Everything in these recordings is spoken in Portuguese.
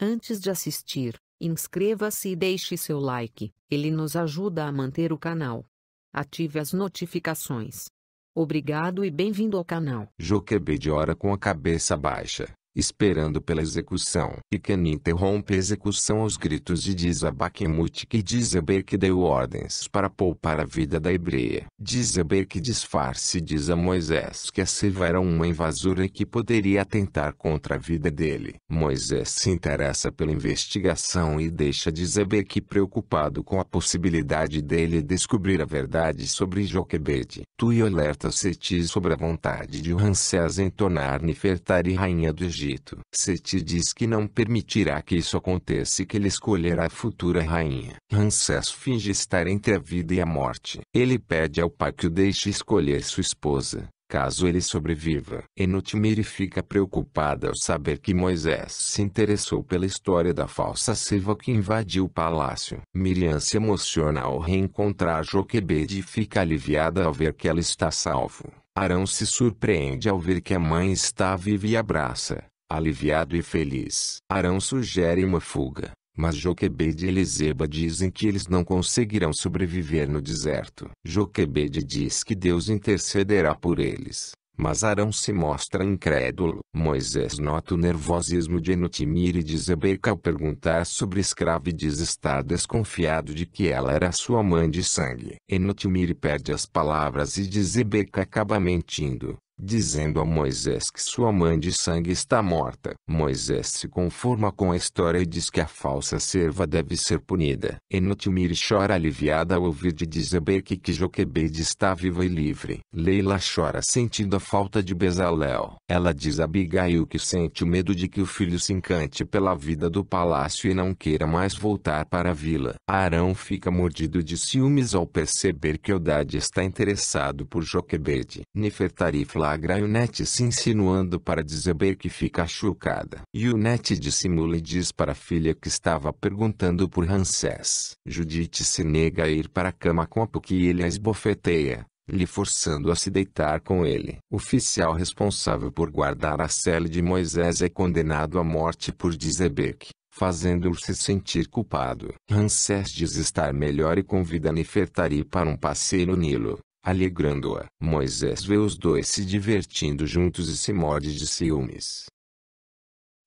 Antes de assistir, inscreva-se e deixe seu like, ele nos ajuda a manter o canal. Ative as notificações. Obrigado e bem-vindo ao canal. Joquebed ora com a cabeça baixa esperando pela execução. E Ken interrompe a execução aos gritos de diz a Bakhmut que Dizeber que deu ordens para poupar a vida da hebreia. Dizeber que disfarce diz a Moisés que a serva era uma invasora e que poderia atentar contra a vida dele. Moisés se interessa pela investigação e deixa Dizeber que preocupado com a possibilidade dele descobrir a verdade sobre Joquebede. Tui alerta Seti sobre a vontade de Ramsés em tornar Nefertari rainha do Egito Egito. Seti diz que não permitirá que isso aconteça e que ele escolherá a futura rainha. Ramsés finge estar entre a vida e a morte. Ele pede ao pai que o deixe escolher sua esposa, caso ele sobreviva. Enutmiri fica preocupada ao saber que Moisés se interessou pela história da falsa serva que invadiu o palácio. Miriam se emociona ao reencontrar Joquebede e fica aliviada ao ver que ela está salvo. Arão se surpreende ao ver que a mãe está viva e abraça. Aliviado e feliz, Arão sugere uma fuga, mas Joquebede e Eliseba dizem que eles não conseguirão sobreviver no deserto. Joquebede diz que Deus intercederá por eles, mas Arão se mostra incrédulo. Moisés nota o nervosismo de Enotimir e de Zebeca ao perguntar sobre escrava e diz estar desconfiado de que ela era sua mãe de sangue. Enotimir perde as palavras e de Zebeca acaba mentindo dizendo a Moisés que sua mãe de sangue está morta. Moisés se conforma com a história e diz que a falsa serva deve ser punida. Enotimir chora aliviada ao ouvir de Dizebek que Joquebede está viva e livre. Leila chora sentindo a falta de Bezalel. Ela diz a Abigail que sente o medo de que o filho se encante pela vida do palácio e não queira mais voltar para a vila. Arão fica mordido de ciúmes ao perceber que Odad está interessado por Joquebede. Nefertari fala flagra Net se insinuando para dizer que fica chocada. Ionete dissimula e diz para a filha que estava perguntando por Ramsés. Judite se nega a ir para a cama com a Puck e ele a esbofeteia, lhe forçando a se deitar com ele. O oficial responsável por guardar a cela de Moisés é condenado à morte por Dizebek fazendo-o se sentir culpado. Ramsés diz estar melhor e convida Nefertari para um passeio no Nilo alegrando-a. Moisés vê os dois se divertindo juntos e se morde de ciúmes.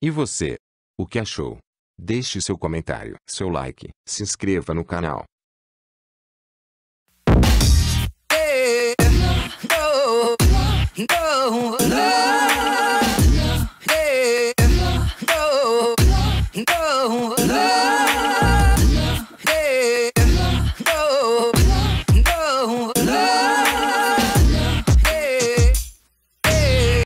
E você? O que achou? Deixe seu comentário, seu like, se inscreva no canal. go.